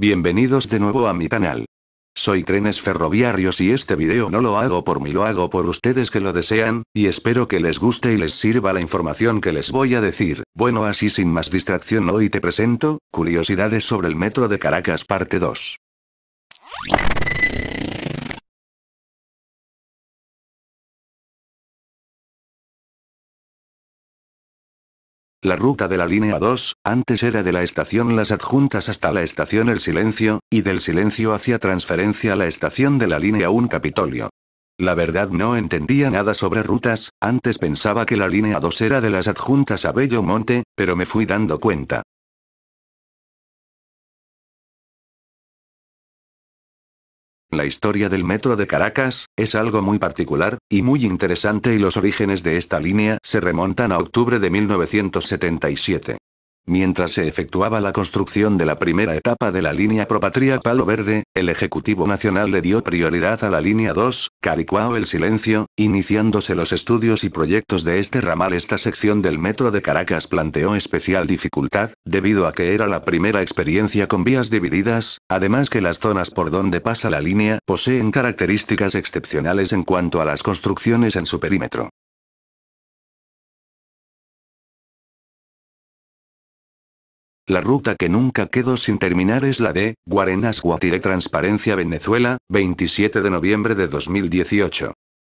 Bienvenidos de nuevo a mi canal. Soy Trenes Ferroviarios y este video no lo hago por mí, lo hago por ustedes que lo desean, y espero que les guste y les sirva la información que les voy a decir. Bueno así sin más distracción hoy te presento, curiosidades sobre el metro de Caracas parte 2. La ruta de la línea 2, antes era de la estación Las Adjuntas hasta la estación El Silencio, y del Silencio hacia transferencia a la estación de la línea 1 Capitolio. La verdad no entendía nada sobre rutas, antes pensaba que la línea 2 era de las adjuntas a Bello Monte, pero me fui dando cuenta. La historia del metro de Caracas, es algo muy particular, y muy interesante y los orígenes de esta línea se remontan a octubre de 1977. Mientras se efectuaba la construcción de la primera etapa de la línea Propatria Palo Verde, el Ejecutivo Nacional le dio prioridad a la línea 2, Caricuao El Silencio, iniciándose los estudios y proyectos de este ramal. Esta sección del metro de Caracas planteó especial dificultad, debido a que era la primera experiencia con vías divididas, además que las zonas por donde pasa la línea poseen características excepcionales en cuanto a las construcciones en su perímetro. La ruta que nunca quedó sin terminar es la de Guarenas Guatire Transparencia Venezuela, 27 de noviembre de 2018.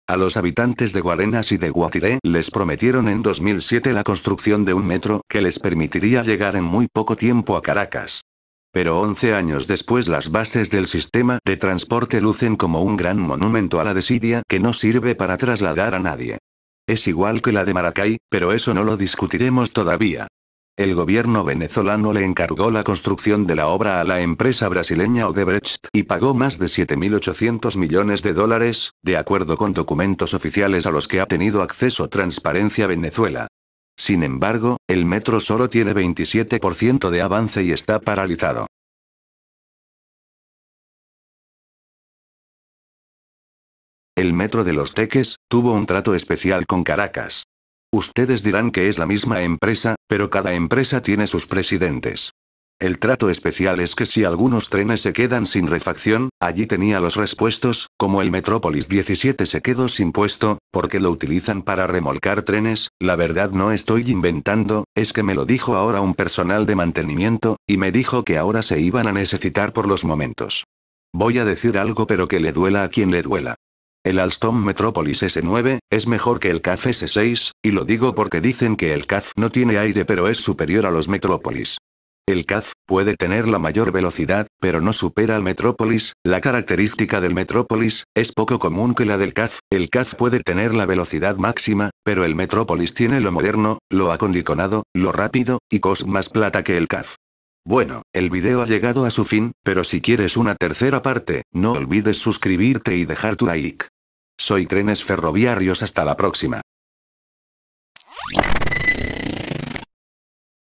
A los habitantes de Guarenas y de Guatiré les prometieron en 2007 la construcción de un metro que les permitiría llegar en muy poco tiempo a Caracas. Pero 11 años después las bases del sistema de transporte lucen como un gran monumento a la desidia que no sirve para trasladar a nadie. Es igual que la de Maracay, pero eso no lo discutiremos todavía. El gobierno venezolano le encargó la construcción de la obra a la empresa brasileña Odebrecht y pagó más de 7.800 millones de dólares, de acuerdo con documentos oficiales a los que ha tenido acceso Transparencia Venezuela. Sin embargo, el metro solo tiene 27% de avance y está paralizado. El metro de los Teques, tuvo un trato especial con Caracas. Ustedes dirán que es la misma empresa, pero cada empresa tiene sus presidentes. El trato especial es que si algunos trenes se quedan sin refacción, allí tenía los respuestos, como el Metrópolis 17 se quedó sin puesto, porque lo utilizan para remolcar trenes, la verdad no estoy inventando, es que me lo dijo ahora un personal de mantenimiento, y me dijo que ahora se iban a necesitar por los momentos. Voy a decir algo pero que le duela a quien le duela. El Alstom Metropolis S9, es mejor que el CAF S6, y lo digo porque dicen que el CAF no tiene aire pero es superior a los Metropolis. El CAF puede tener la mayor velocidad, pero no supera al Metropolis. La característica del Metropolis es poco común que la del CAF. El CAF puede tener la velocidad máxima, pero el Metropolis tiene lo moderno, lo acondicionado, lo rápido y cos más plata que el CAF. Bueno, el video ha llegado a su fin, pero si quieres una tercera parte, no olvides suscribirte y dejar tu like. Soy trenes ferroviarios hasta la próxima.